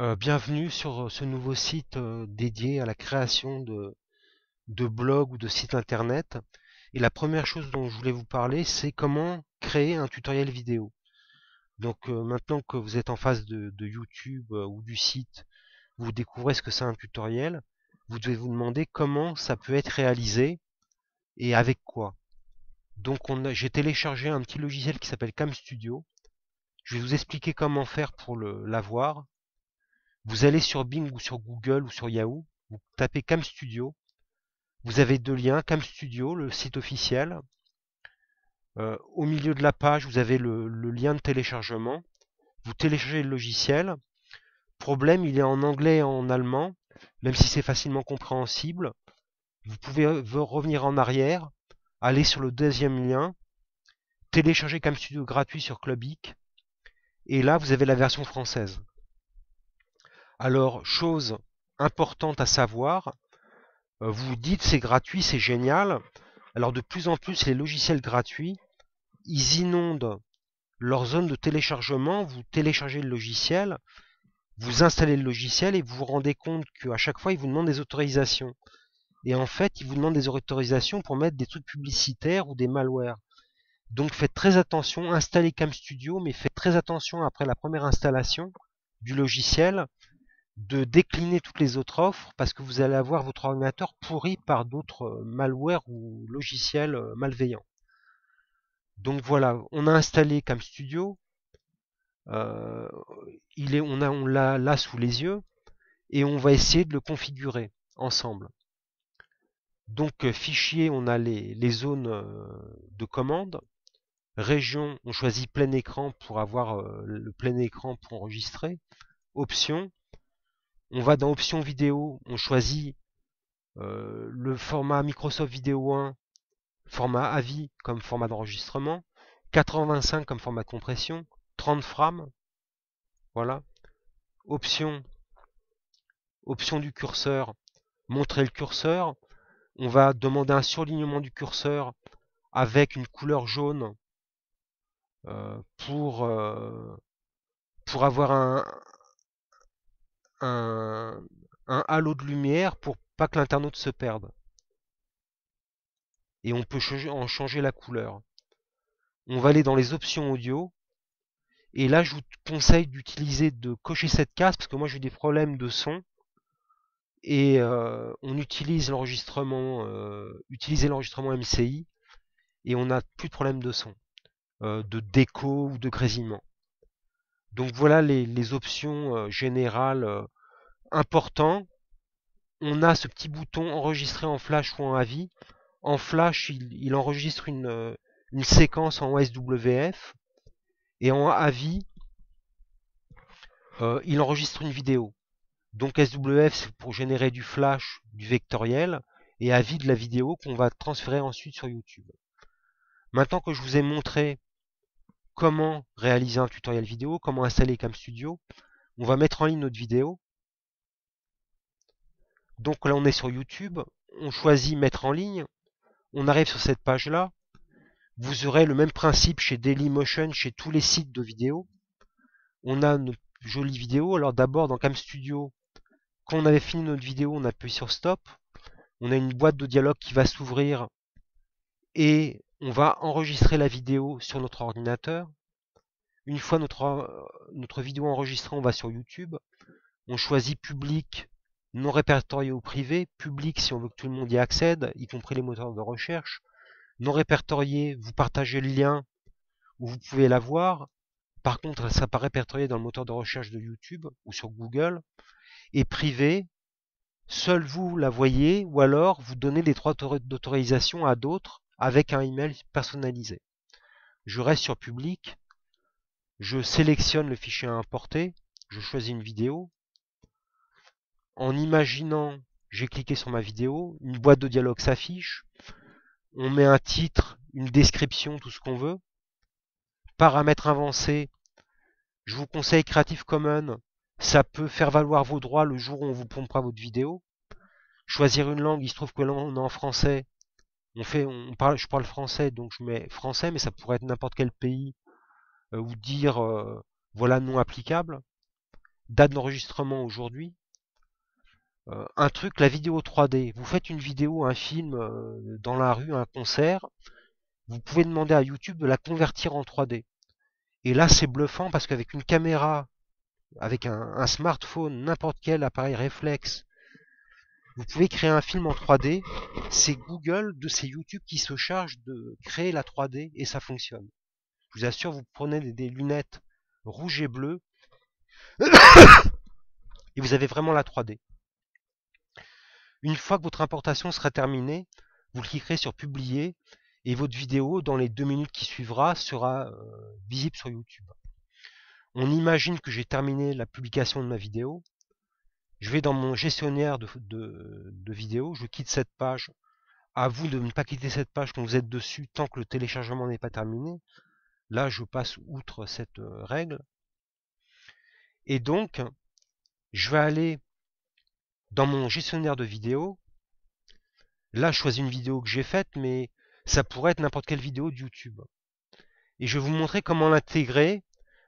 Euh, bienvenue sur euh, ce nouveau site euh, dédié à la création de, blogs ou de sites internet. Et la première chose dont je voulais vous parler, c'est comment créer un tutoriel vidéo. Donc maintenant que vous êtes en face de, de YouTube ou du site, vous découvrez ce que c'est un tutoriel, vous devez vous demander comment ça peut être réalisé et avec quoi. Donc j'ai téléchargé un petit logiciel qui s'appelle Cam Studio. Je vais vous expliquer comment faire pour l'avoir vous allez sur Bing ou sur Google ou sur Yahoo, vous tapez Cam Studio. Vous avez deux liens, Cam Studio, le site officiel. Euh, au milieu de la page, vous avez le, lien de téléchargement. Vous téléchargez le logiciel. Problème, il est en anglais et en allemand, même si c'est facilement compréhensible. Vous pouvez revenir en arrière, aller sur le deuxième lien, télécharger Cam Studio gratuit sur Clubic, et là vous avez la version française. Alors, chose importante à savoir, euh, vous dites c'est gratuit, c'est génial. Alors de plus en plus, les logiciels gratuits, ils inondent leur zone de téléchargement, vous téléchargez le logiciel, vous installez le logiciel et vous vous rendez compte qu'à chaque fois, ils vous demandent des autorisations. Et en fait, ils vous demandent des autorisations pour mettre des trucs publicitaires ou des malwares. Donc faites très attention, installez Cam Studio, mais faites très attention après la première installation du logiciel de décliner toutes les autres offres parce que vous allez avoir votre ordinateur pourri par d'autres euh, malwares ou logiciels euh, malveillants. Donc voilà, on a installé CamStudio, euh, il est, on l'a on là sous les yeux, et on va essayer de le configurer ensemble. Donc euh, fichier, on a les, les zones de commande. Région, on choisit plein écran pour avoir le plein écran pour enregistrer. Options, on va dans options vidéo, on choisit euh, le format Microsoft Vidéo 1, format AVI comme format d'enregistrement, 85 comme format de compression, 30 frames, voilà, option, option du curseur, montrer le curseur, on va demander un surlignement du curseur avec une couleur jaune euh, pour, euh, pour avoir un, un, halo de lumière pour pas que l'internaute se perde. Et on peut en changer la couleur. On va aller dans les options audio. Et là, je vous conseille d'utiliser, de cocher cette case, parce que moi j'ai des problèmes de son. Et euh, on utilise l'enregistrement, euh, utiliser l'enregistrement MCI, et on n'a plus de problème de son, euh, de déco ou de grésillement. Donc voilà les, options euh, générales euh, importantes. On a ce petit bouton enregistrer en flash ou en avis. En flash, il, enregistre euh, une, séquence en SWF et en avis il enregistre une vidéo. Donc SWF, c'est pour générer du flash, du vectoriel, et avis de la vidéo qu'on va transférer ensuite sur YouTube. Maintenant que je vous ai montré comment réaliser un tutoriel vidéo, comment installer CamStudio. On va mettre en ligne notre vidéo. Donc là, on est sur YouTube. On choisit mettre en ligne. On arrive sur cette page-là. Vous aurez le même principe chez Dailymotion, chez tous les sites de vidéo. On a notre jolie vidéo. Alors d'abord, dans Studio, quand on avait fini notre vidéo, on appuie sur Stop. On a une boîte de dialogue qui va s'ouvrir et on va enregistrer la vidéo sur notre ordinateur. Une fois notre, euh, notre vidéo enregistrée, on va sur YouTube. On choisit public, non répertorié ou privé. Public si on veut que tout le monde y accède, y compris les moteurs de recherche. Non répertorié, vous partagez le lien où vous pouvez la voir. Par contre, ça sera pas répertorié dans le moteur de recherche de YouTube ou sur Google. Et privé, seul vous la voyez ou alors vous donnez des droits d'autorisation à d'autres avec un email personnalisé. Je reste sur public, je sélectionne le fichier à importer, je choisis une vidéo. En imaginant, j'ai cliqué sur ma vidéo, une boîte de dialogue s'affiche, on met un titre, une description, tout ce qu'on veut. Paramètres avancés, je vous conseille Creative Commons, ça peut faire valoir vos droits le jour où on vous pompera votre vidéo. Choisir une langue, il se trouve que l'on est en français, on fait, on parle, je parle français, donc je mets français, mais ça pourrait être n'importe quel pays euh, ou dire euh, voilà non applicable. Date d'enregistrement aujourd'hui. Euh, un truc, la vidéo 3D. Vous faites une vidéo, un film dans la rue, un concert. Vous pouvez demander à YouTube de la convertir en 3D. Et là, c'est bluffant parce qu'avec une caméra, avec un, un smartphone, n'importe quel appareil réflexe vous pouvez créer un film en 3D, c'est Google, de ces YouTube qui se charge de créer la 3D et ça fonctionne. Je vous assure, vous prenez des lunettes rouges et bleues et vous avez vraiment la 3D. Une fois que votre importation sera terminée, vous cliquerez sur publier et votre vidéo dans les deux minutes qui suivra sera euh, visible sur YouTube. On imagine que j'ai terminé la publication de ma vidéo. Je vais dans mon gestionnaire de, vidéos, je quitte cette page. À vous de ne pas quitter cette page quand vous êtes dessus tant que le téléchargement n'est pas terminé. Là, je passe outre cette euh, règle. Et donc, je vais aller dans mon gestionnaire de vidéos. Là, je choisis une vidéo que j'ai faite, mais ça pourrait être n'importe quelle vidéo de YouTube. Et je vais vous montrer comment l'intégrer.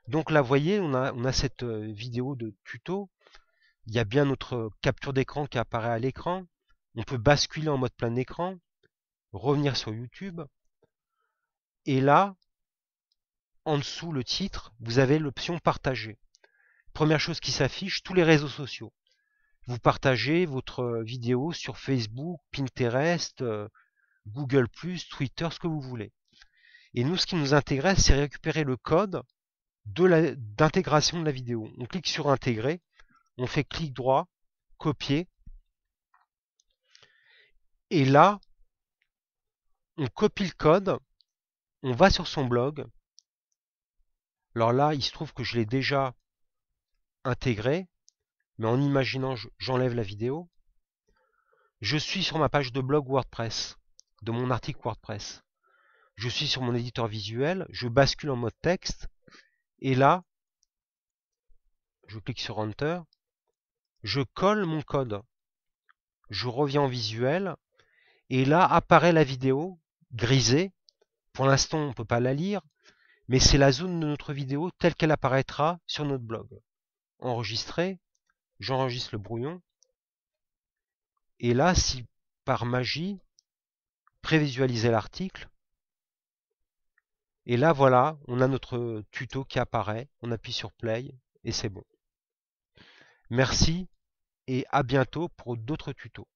Donc là, vous voyez, on a, on a cette euh, vidéo de tuto il y a bien notre euh, capture d'écran qui apparaît à l'écran. On peut basculer en mode plein écran, revenir sur YouTube. Et là, en dessous le titre, vous avez l'option partager. Première chose qui s'affiche, tous les réseaux sociaux. Vous partagez votre euh, vidéo sur Facebook, Pinterest, euh, Google ⁇ Twitter, ce que vous voulez. Et nous, ce qui nous intéresse, c'est récupérer le code d'intégration de la vidéo. On clique sur Intégrer on fait clic droit, copier. Et là, on copie le code, on va sur son blog. Alors là, il se trouve que je l'ai déjà intégré, mais en imaginant, j'enlève la vidéo. Je suis sur ma page de blog WordPress, de mon article WordPress. Je suis sur mon éditeur visuel, je bascule en mode texte, et là, je clique sur Enter, je colle mon code. Je reviens en visuel et là apparaît la vidéo grisée. Pour l'instant, on ne peut pas la lire, mais c'est la zone de notre vidéo telle qu'elle apparaîtra sur notre blog. Enregistrer, j'enregistre le brouillon. Et là, si par magie, prévisualiser l'article. Et là, voilà, on a notre tuto qui apparaît. On appuie sur play et c'est bon. Merci et à bientôt pour d'autres tutos.